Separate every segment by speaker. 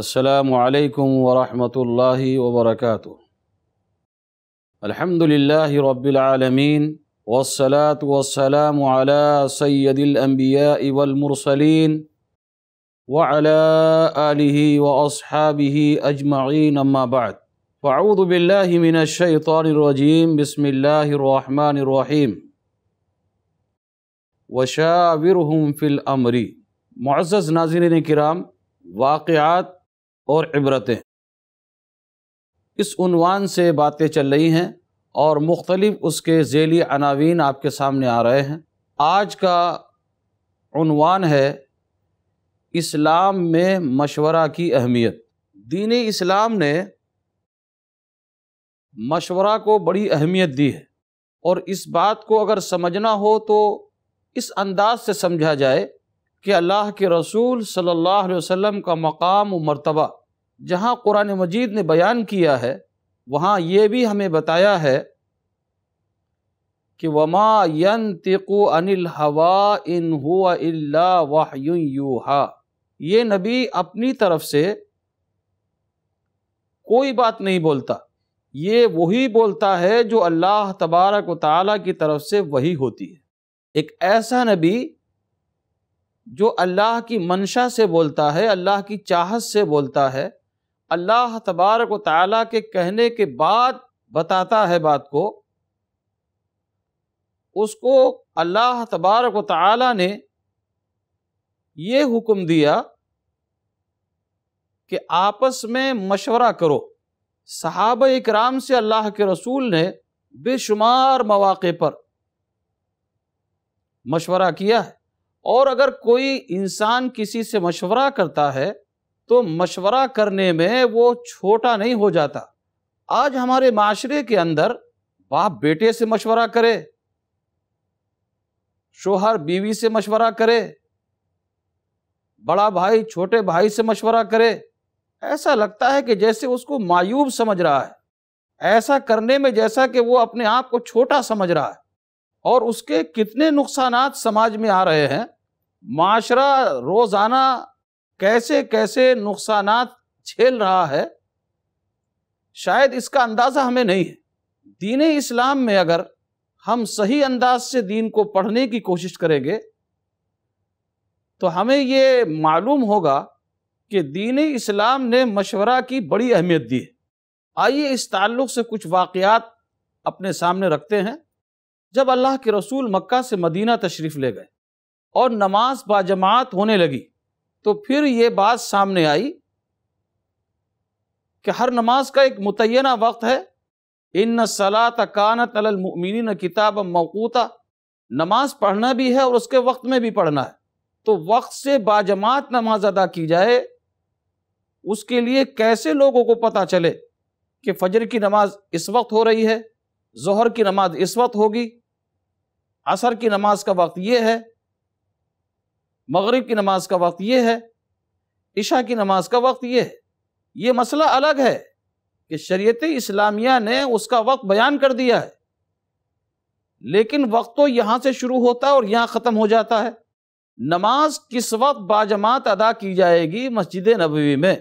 Speaker 1: السلام عليكم ورحمة الله وبركاته الحمد لله رب العالمين والصلاة والسلام على سيد الأنبياء والمرسلين وعلى آله وأصحابه أجمعين أما بعد فأعوذ بالله من الشيطان الرجيم بسم الله الرحمن الرحيم وشاورهم في الأمر معزز ناظرين الكرام واقعات और इबरतें इस उनवान से बातें चल रही हैं और मुख्तलिफ़ उसके झेली अनावीन आपके सामने आ रहे हैं आज का है इस्लाम में मशवरा की अहमियत दीन इस्लाम ने मशवरा को बड़ी अहमियत दी है और इस बात को अगर समझना हो तो इस अंदाज से समझा जाए कि अल्लाह के रसूल सल्लल्लाहु अलैहि वसल्लम का मकाम व मरतबा जहाँ क़ुरान मजीद ने बयान किया है वहाँ ये भी हमें बताया है कि वमा यन तिकु अनिल हवा इन हुआ इल्ला वाहयूहा ये नबी अपनी तरफ से कोई बात नहीं बोलता ये वही बोलता है जो अल्लाह तबारक व की तरफ से वही होती है एक ऐसा नबी जो अल्लाह की मंशा से बोलता है अल्लाह की चाहत से बोलता है अल्लाह तबारक व के कहने के बाद बताता है बात को उसको अल्लाह तबारक व ने ये हुक्म दिया कि आपस में मशवरा करो सहाब इकराम से अल्लाह के रसूल ने बेशुमार मौाक़े पर मशवरा किया है और अगर कोई इंसान किसी से मशवरा करता है तो मशवरा करने में वो छोटा नहीं हो जाता आज हमारे माशरे के अंदर बाप बेटे से मशवरा करे शोहर बीवी से मशवरा करे बड़ा भाई छोटे भाई से मशवरा करे ऐसा लगता है कि जैसे उसको मायूब समझ रहा है ऐसा करने में जैसा कि वो अपने आप को छोटा समझ रहा है और उसके कितने नुकसान समाज में आ रहे हैं माशरा रोज़ाना कैसे कैसे नुकसान झेल रहा है शायद इसका अंदाज़ा हमें नहीं है दीन इस्लाम में अगर हम सही अंदाज से दीन को पढ़ने की कोशिश करेंगे तो हमें ये मालूम होगा कि दीन इस्लाम ने मशवरा की बड़ी अहमियत दी है आइए इस ताल्लुक़ से कुछ वाक़ात अपने सामने रखते हैं जब अल्लाह के रसूल मक्का से मदीना तशरीफ़ ले गए और नमाज बाजमात होने लगी तो फिर ये बात सामने आई कि हर नमाज का एक मुतना वक्त है इन सलात कानत अलमिन किताब मौकूता नमाज पढ़ना भी है और उसके वक्त में भी पढ़ना है तो वक्त से बाजमात नमाज अदा की जाए उसके लिए कैसे लोगों को पता चले कि फजर की नमाज इस वक्त हो रही है जहर की नमाज इस वक्त होगी असर की नमाज का वक्त ये है मगरिब की नमाज का वक्त ये है इशा की नमाज का वक्त ये है ये मसला अलग है कि शरीयत इस्लामिया ने उसका वक्त बयान कर दिया है लेकिन वक्त तो यहाँ से शुरू होता है और यहाँ ख़त्म हो जाता है नमाज किस वक्त बाजमात अदा की जाएगी मस्जिद नबवी में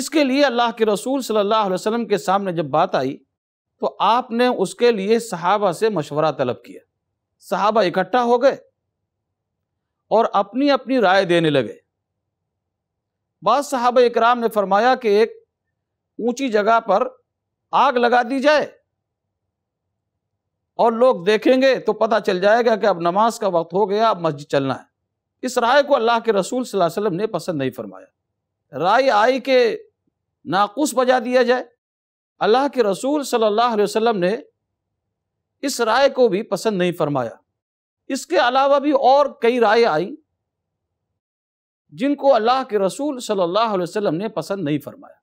Speaker 1: इसके लिए अल्लाह के रसूल सल्लल्लाहु अलैहि वसल्लम के सामने जब बात आई तो आपने उसके लिए सहाबा से मशवरा तलब किया सहाबा इकट्ठा हो गए और अपनी अपनी राय देने लगे बाद साहब इकराम ने फरमाया कि एक ऊंची जगह पर आग लगा दी जाए और लोग देखेंगे तो पता चल जाएगा कि अब नमाज का वक्त हो गया अब मस्जिद चलना है इस राय को अल्लाह के रसूल सल्लल्लाहु अलैहि वसल्लम ने पसंद नहीं फरमाया राय आई के नाकुस बजा दिया जाए अल्लाह के रसूल सल्लल्लाहु अलैहि वसल्लम ने इस राय को भी पसंद नहीं फरमाया इसके अलावा भी और कई राय आई जिनको अल्लाह के रसूल सल्लल्लाहु अलैहि वसल्लम ने पसंद नहीं फरमाया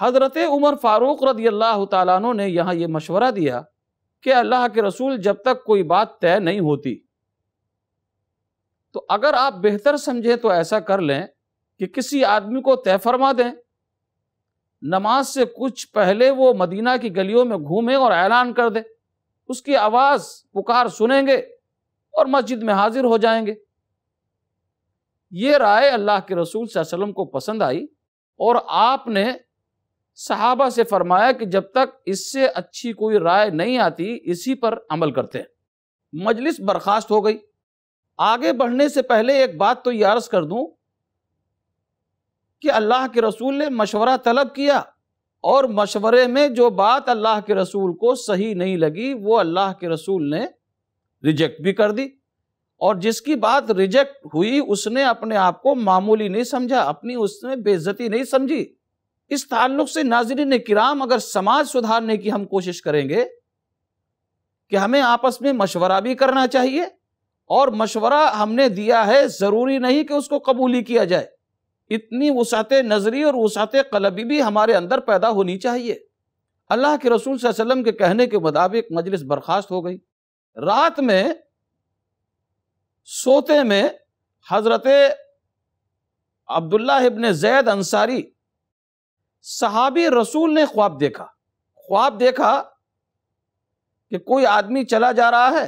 Speaker 1: हज़रत उमर फ़ारूक रदी अल्लाह तु ने यहाँ ये मशवरा दिया कि अल्लाह के रसूल जब तक कोई बात तय नहीं होती तो अगर आप बेहतर समझें तो ऐसा कर लें कि किसी आदमी को तय फरमा दें नमाज से कुछ पहले वो मदीना की गलियों में घूमें और ऐलान कर दे उसकी आवाज़ पुकार सुनेंगे और मस्जिद में हाजिर हो जाएंगे ये राय अल्लाह के रसूल वसल्लम को पसंद आई और आपने सहाबा से फरमाया कि जब तक इससे अच्छी कोई राय नहीं आती इसी पर अमल करते हैं मजलिस बर्खास्त हो गई आगे बढ़ने से पहले एक बात तो यारस कर दूं कि अल्लाह के रसूल ने मशवरा तलब किया और मशवरे में जो बात अल्लाह के रसूल को सही नहीं लगी वो अल्लाह के रसूल ने रिजेक्ट भी कर दी और जिसकी बात रिजेक्ट हुई उसने अपने आप को मामूली नहीं समझा अपनी उसने बेजती नहीं समझी इस ताल्लुक से नाजरीन किराम अगर समाज सुधारने की हम कोशिश करेंगे कि हमें आपस में मशवरा भी करना चाहिए और मशवरा हमने दिया है ज़रूरी नहीं कि उसको कबूल ही किया जाए इतनी वसात नज़री और वसात कलबी भी हमारे अंदर पैदा होनी चाहिए अल्लाह के रसूल वसल्लम के कहने के मुताबिक मजलिस बर्खास्त हो गई रात में सोते में हजरत अब्दुल्ला इबन जैद अंसारी सहाबी रसूल ने ख्वाब देखा ख्वाब देखा कि कोई आदमी चला जा रहा है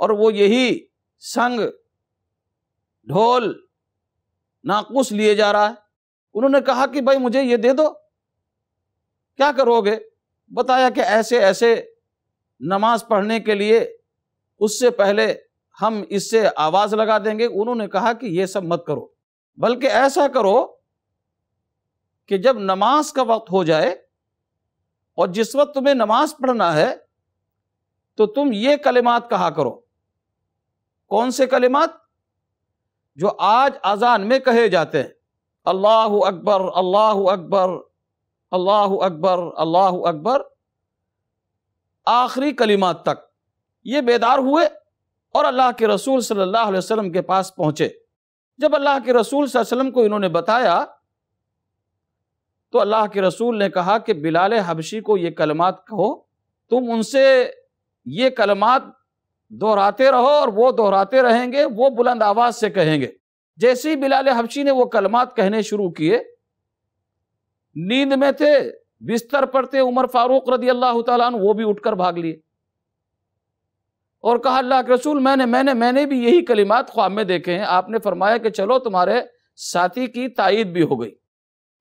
Speaker 1: और वो यही संग ढोल नाकूस लिए जा रहा है उन्होंने कहा कि भाई मुझे ये दे दो क्या करोगे बताया कि ऐसे ऐसे नमाज पढ़ने के लिए उससे पहले हम इससे आवाज़ लगा देंगे उन्होंने कहा कि ये सब मत करो बल्कि ऐसा करो कि जब नमाज का वक्त हो जाए और जिस वक्त तुम्हें नमाज पढ़ना है तो तुम ये कलिमात कहा करो कौन से कलिमात जो आज अजान में कहे जाते हैं अल्लाह अकबर अल्लाह अकबर अल्लाह अकबर अल्लाह अकबर आखिरी कलिमात तक ये बेदार हुए और अल्लाह के रसूल सल्लल्लाहु अलैहि वसल्लम के पास पहुंचे जब अल्लाह के रसूल वसल्लम को इन्होंने बताया तो अल्लाह के रसूल ने कहा कि बिलाल हबशी को ये कलमात कहो तुम उनसे ये कलमात दोहराते रहो और वो दोहराते रहेंगे वो बुलंद आवाज से कहेंगे जैसे ही बिलाल हबशी ने वो कलमात कहने शुरू किए नींद में थे बिस्तर पर थे उमर फारूक रदी अल्लाह तुम वो भी उठकर भाग लिए और कहा अल्लाह के रसूल मैंने मैंने मैंने भी यही कलिमात ख्वाब में देखे हैं आपने फरमाया कि चलो तुम्हारे साथी की तायद भी हो गई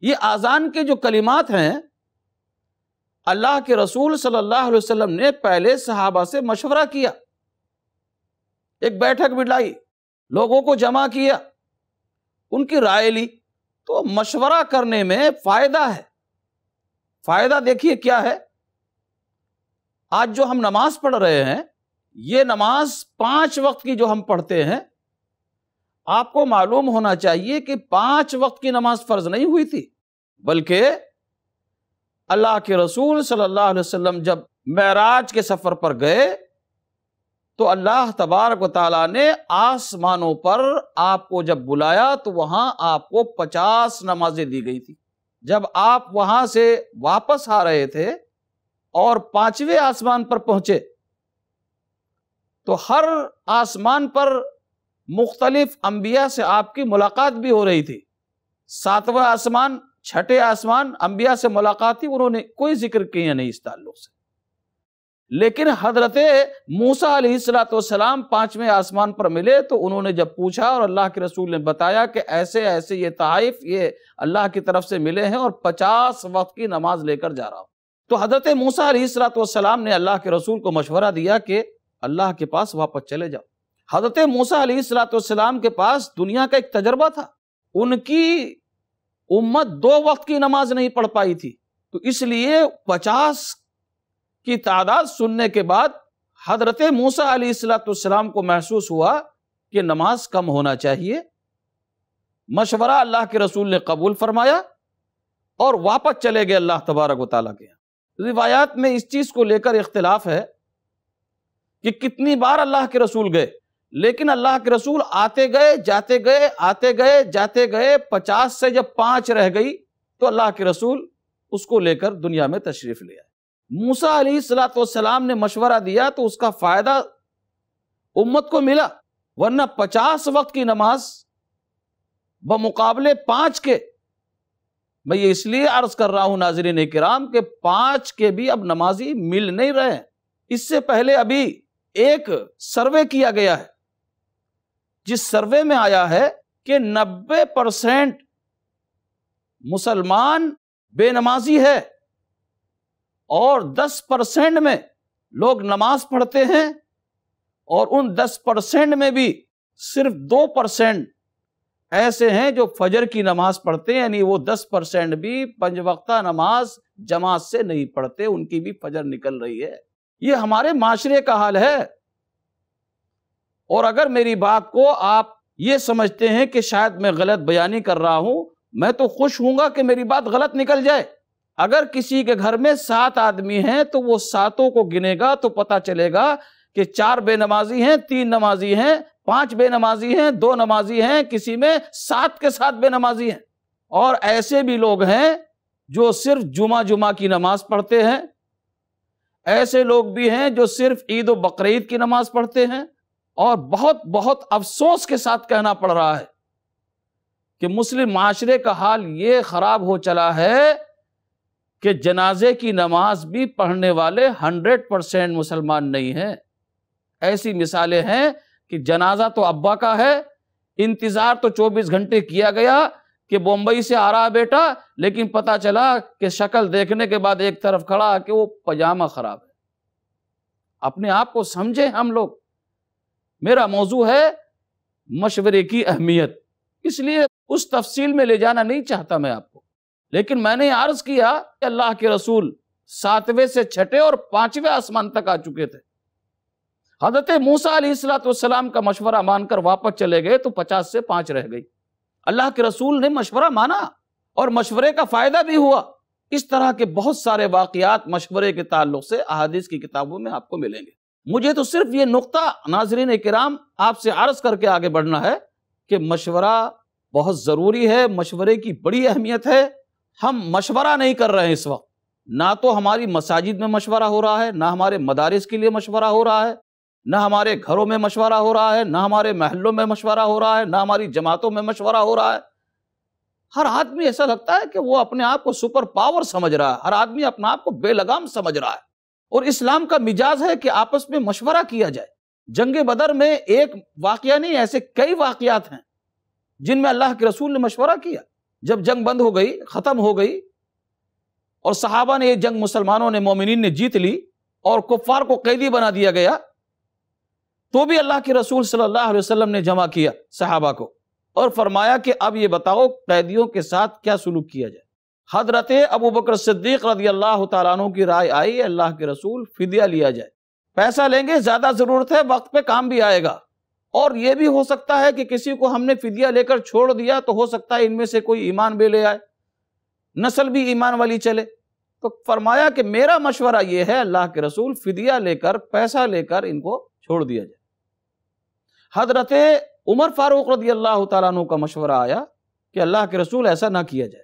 Speaker 1: ये आज़ान के जो कलिमात हैं अल्लाह के रसूल सल्लल्लाहु अलैहि वसल्लम ने पहले सहाबा से मशवरा किया एक बैठक बिठाई लोगों को जमा किया उनकी राय ली तो मशवरा करने में फ़ायदा है फायदा देखिए क्या है आज जो हम नमाज पढ़ रहे हैं ये नमाज पांच वक्त की जो हम पढ़ते हैं आपको मालूम होना चाहिए कि पांच वक्त की नमाज फर्ज नहीं हुई थी बल्कि अल्लाह के रसूल सल्लल्लाहु अलैहि वसल्लम जब मेराज के सफर पर गए तो अल्लाह तबारक ताला ने आसमानों पर आपको जब बुलाया तो वहां आपको पचास नमाजें दी गई थी जब आप वहां से वापस आ रहे थे और पांचवें आसमान पर पहुंचे तो हर आसमान पर मुख्तलिफ अंबिया से आपकी मुलाकात भी हो रही थी सातवा आसमान छठे आसमान अंबिया से मुलाकात ही उन्होंने कोई जिक्र किया नहीं इस ताल्लुक से लेकिन हजरत मूसा सलाम पांचवें आसमान पर मिले तो उन्होंने जब पूछा और अल्लाह के रसूल ने बताया कि ऐसे ऐसे ये तहफ ये अल्लाह की तरफ से मिले हैं और पचास वक्त की नमाज लेकर जा रहा हूं तो हजरत मूसा सलाम ने अल्लाह के रसूल को मशवरा दिया कि अल्लाह के पास वापस चले जाओ हजरत मूसा सलाम के पास दुनिया का एक तजर्बा था उनकी उम्मत दो वक्त की नमाज नहीं पढ़ पाई थी तो इसलिए पचास की तादाद सुनने के बाद हजरत मूसा अलीसलाम को महसूस हुआ कि नमाज कम होना चाहिए मशवरा अल्लाह के रसूल ने कबूल फरमाया और वापस चले गए अल्लाह तबारक वाली के रिवायात में इस चीज़ को लेकर इख्तलाफ है कि कितनी बार अल्लाह के रसूल गए लेकिन अल्लाह के रसूल आते गए जाते गए आते गए जाते गए पचास से जब पांच रह गई तो अल्लाह के रसूल उसको लेकर दुनिया में तशरीफ ले आए मूसा सलाम ने मशवरा दिया तो उसका फायदा उम्मत को मिला वरना पचास वक्त की नमाज बमुकाबले पांच के मैं ये इसलिए अर्ज कर रहा हूं नाजरीन कराम के पांच के भी अब नमाजी मिल नहीं रहे इससे पहले अभी एक सर्वे किया गया है जिस सर्वे में आया है कि 90 परसेंट मुसलमान बेनमाजी है और 10 परसेंट में लोग नमाज पढ़ते हैं और उन 10 परसेंट में भी सिर्फ 2 परसेंट ऐसे हैं जो फजर की नमाज पढ़ते हैं यानी वो 10 परसेंट भी पंजवक्ता नमाज जमात से नहीं पढ़ते उनकी भी फजर निकल रही है ये हमारे माशरे का हाल है और अगर मेरी बात को आप ये समझते हैं कि शायद मैं गलत बयानी कर रहा हूं मैं तो खुश हूंगा कि मेरी बात गलत निकल जाए अगर किसी के घर में सात आदमी हैं तो वो सातों को गिनेगा तो पता चलेगा कि चार बेनमाजी हैं तीन नमाजी हैं पांच बेनमाजी हैं दो नमाजी हैं किसी में सात के साथ बेनमाजी हैं और ऐसे भी लोग हैं जो सिर्फ जुमा जुमा की नमाज पढ़ते हैं ऐसे लोग भी हैं जो सिर्फ ईद व बकरीद की नमाज पढ़ते हैं और बहुत बहुत अफसोस के साथ कहना पड़ रहा है कि मुस्लिम माशरे का हाल ये खराब हो चला है कि जनाजे की नमाज भी पढ़ने वाले हंड्रेड परसेंट मुसलमान नहीं हैं ऐसी मिसालें हैं कि जनाजा तो अब्बा का है इंतज़ार तो 24 घंटे किया गया कि बम्बई से आ रहा बेटा लेकिन पता चला कि शक्ल देखने के बाद एक तरफ खड़ा कि वो पजामा ख़राब है अपने आप को समझे हम लोग मेरा मौजू है मशवरे की अहमियत इसलिए उस तफसील में ले जाना नहीं चाहता मैं आपको लेकिन मैंने अर्ज किया कि अल्लाह के रसूल सातवें से छठे और पांचवें आसमान तक आ चुके थे हजरत मूसा सलाम का मशवरा मानकर वापस चले गए तो पचास से पांच रह गई अल्लाह के रसूल ने मशवरा माना और मशवरे का फायदा भी हुआ इस तरह के बहुत सारे वाकियात मशवरे के ताल्लुक से अहादीस की किताबों में आपको मिलेंगे मुझे तो सिर्फ ये नुकता नाजरीन कराम आपसे आर्ज करके आगे बढ़ना है कि मशवरा बहुत ज़रूरी है मशवरे की बड़ी अहमियत है हम मशवरा नहीं कर रहे हैं इस वक्त ना तो हमारी मसाजिद में मशवरा हो रहा है ना हमारे मदारस के लिए मशवरा हो रहा है ना हमारे घरों में मशवरा हो रहा है ना हमारे महलों में मशवरा हो रहा है ना हमारी जमातों में मशवरा हो रहा है हर आदमी ऐसा लगता है कि वो अपने आप को सुपर पावर समझ रहा है हर आदमी अपने आप को बेलगाम समझ रहा है और इस्लाम का मिजाज है कि आपस में मशवरा किया जाए जंग बदर में एक वाक़ नहीं ऐसे कई वाकियात हैं जिनमें अल्लाह के रसूल ने मशवरा किया जब जंग बंद हो गई ख़त्म हो गई और सहाबा ने ये जंग मुसलमानों ने मोमिन ने जीत ली और कुफ़ार को कैदी बना दिया गया तो भी अल्लाह के रसूल सल्लल्लाहु अलैहि वसल्लम ने जमा किया सहाबा को और फरमाया कि अब ये बताओ कैदियों के साथ क्या सलूक किया जाए हजरत अबू बकर सिद्दीक रदी अल्लाह तु की राय आई अल्लाह के रसूल फिदिया लिया जाए पैसा लेंगे ज़्यादा ज़रूरत है वक्त पे काम भी आएगा और यह भी हो सकता है कि किसी को हमने फिदिया लेकर छोड़ दिया तो हो सकता है इनमें से कोई ईमान भी ले आए नस्ल भी ईमान वाली चले तो फरमाया कि मेरा मशवरा यह है अल्लाह के रसूल फिदिया लेकर पैसा लेकर इनको छोड़ दिया जाए हजरत उमर फारूक रदी अल्लाह तु का मशवरा आया कि अल्लाह के रसूल ऐसा ना किया जाए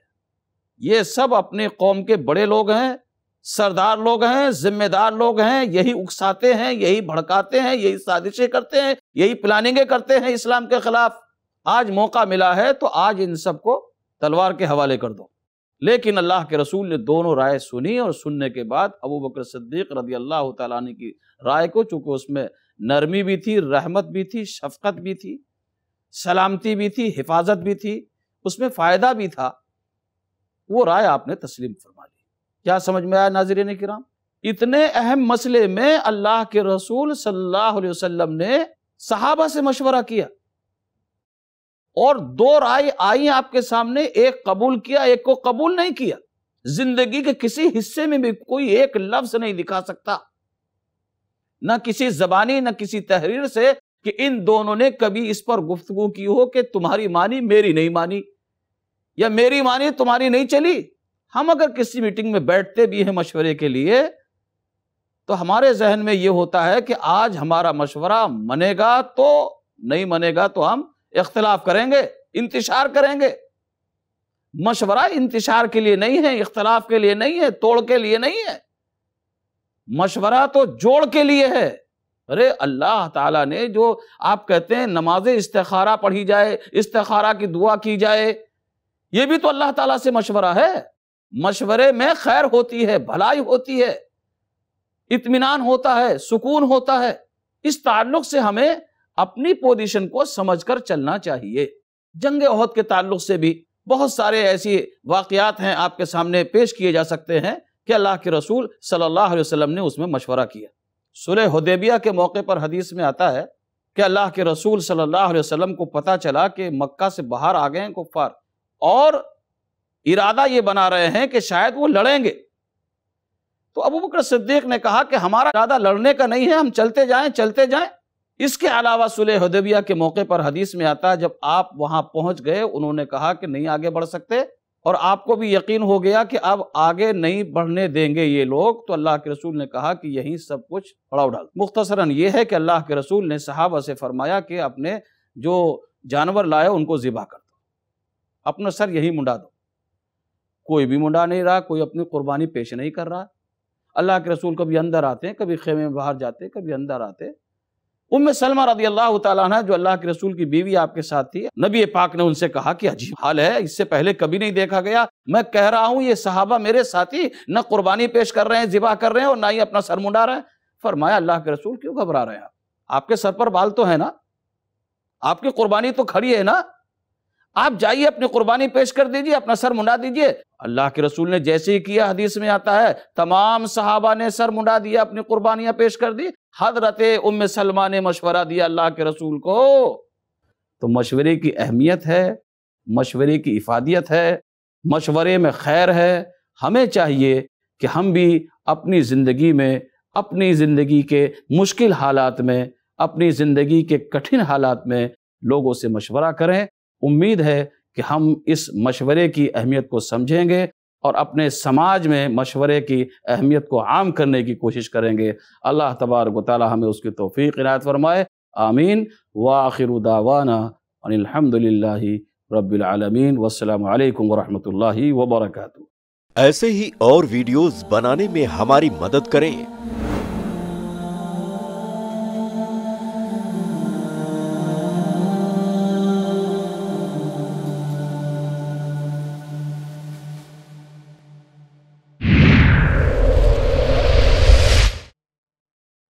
Speaker 1: ये सब अपने कौम के बड़े लोग हैं सरदार लोग हैं जिम्मेदार लोग हैं यही उकसाते हैं यही भड़काते हैं यही साजिशें करते हैं यही प्लानिंगे करते हैं इस्लाम के खिलाफ आज मौका मिला है तो आज इन सबको तलवार के हवाले कर दो लेकिन अल्लाह के रसूल ने दोनों राय सुनी और सुनने के बाद अबू बकर सिद्दीक रदी अल्लाह तन की राय को चूँकि उसमें नरमी भी थी रहमत भी थी शफकत भी थी सलामती भी थी हिफाजत भी थी उसमें फ़ायदा भी था वो राय आपने तस्लीम फरमा ली क्या समझ में आया नाजरीन कराम इतने अहम मसले में अल्लाह के रसूल सल्लल्लाहु अलैहि वसल्लम ने सहाबा से मशवरा किया और दो राय आई आपके सामने एक कबूल किया एक को कबूल नहीं किया जिंदगी के किसी हिस्से में भी कोई एक लफ्ज नहीं दिखा सकता न किसी जबानी न किसी तहरीर से कि इन दोनों ने कभी इस पर गुफ्तगु की हो कि तुम्हारी मानी मेरी नहीं मानी या मेरी मानी तुम्हारी नहीं चली हम अगर किसी मीटिंग में बैठते भी हैं मशवरे के लिए तो हमारे जहन में ये होता है कि आज हमारा मशवरा मनेगा तो नहीं मनेगा तो हम इख्तलाफ करेंगे इंतजार करेंगे मशवरा इंतजार के लिए नहीं है इख्तलाफ के लिए नहीं है तोड़ के लिए नहीं है मशवरा तो जोड़ के लिए है अरे अल्लाह ताला ने जो आप कहते हैं नमाज इस्तारा पढ़ी जाए इस्तारा की दुआ की जाए ये भी तो अल्लाह ताला से मशवरा है मशवरे में खैर होती है भलाई होती है इत्मीनान होता है सुकून होता है इस ताल्लुक से हमें अपनी पोजीशन को समझकर चलना चाहिए जंग अहद के ताल्लुक से भी बहुत सारे ऐसी वाकयात हैं आपके सामने पेश किए जा सकते हैं कि अल्लाह के रसूल सल्लल्लाहु अलैहि वसल्लम ने उसमें मशवरा किया सुलह हदेबिया के मौके पर हदीस में आता है कि अल्लाह के रसूल सल्लल्लाहु अलैहि वसल्लम को पता चला कि मक्का से बाहर आ गए हैं कुफ़ार और इरादा ये बना रहे हैं कि शायद वो लड़ेंगे तो अबू बकर सिद्दीक ने कहा कि हमारा इरादा लड़ने का नहीं है हम चलते जाएं चलते जाएं इसके अलावा सुलह हदबिया के मौके पर हदीस में आता है जब आप वहां पहुंच गए उन्होंने कहा कि नहीं आगे बढ़ सकते और आपको भी यकीन हो गया कि अब आगे नहीं बढ़ने देंगे ये लोग तो अल्लाह के रसूल ने कहा कि यही सब कुछ पड़ाव डाल मुख्तसरन ये है कि अल्लाह के रसूल ने सहाबा से फरमाया कि अपने जो जानवर लाए उनको ज़िबा कर दो अपना सर यही मुंडा दो कोई भी मुंडा नहीं रहा कोई अपनी कुर्बानी पेश नहीं कर रहा अल्लाह के रसूल कभी अंदर आते हैं कभी खेमे में बाहर जाते हैं कभी अंदर आते उम सलमा रदी अल्लाह तला जो अल्लाह के रसूल की बीवी आपके साथ थी नबी पाक ने उनसे कहा कि अजीब हाल है इससे पहले कभी नहीं देखा गया मैं कह रहा हूँ ये सहाबा मेरे साथी न कुर्बानी पेश कर रहे हैं जिबा कर रहे हैं और ना ही अपना सर मुंडा रहे हैं फरमाया अल्लाह के रसूल क्यों घबरा रहे हैं आपके सर पर बाल तो है ना आपकी कुर्बानी तो खड़ी है ना आप जाइए अपनी कुर्बानी पेश कर दीजिए अपना सर मुंडा दीजिए अल्लाह के रसूल ने जैसे ही किया हदीस में आता है तमाम सहाबा ने सर मुंडा दिया अपनी कुर्बानियां पेश कर दी हजरत उम सलमा ने मशवरा दिया अल्लाह के रसूल को तो मशवरे की अहमियत है मशवरे की इफादियत है मशवरे में खैर है हमें चाहिए कि हम भी अपनी ज़िंदगी में अपनी ज़िंदगी के मुश्किल हालात में अपनी ज़िंदगी के कठिन हालात में लोगों से मशवरा करें उम्मीद है कि हम इस मशवरे की अहमियत को समझेंगे और अपने समाज में मशवरे की अहमियत को आम करने की कोशिश करेंगे अल्लाह तबारक ताली हमें उसकी तोफ़ी इनायत फरमाए आमीन वाखिर दावाना अनिलहमदिल्ला रबालमीन वालकम वरहमल वबरकू ऐसे ही और वीडियोस बनाने में हमारी मदद करें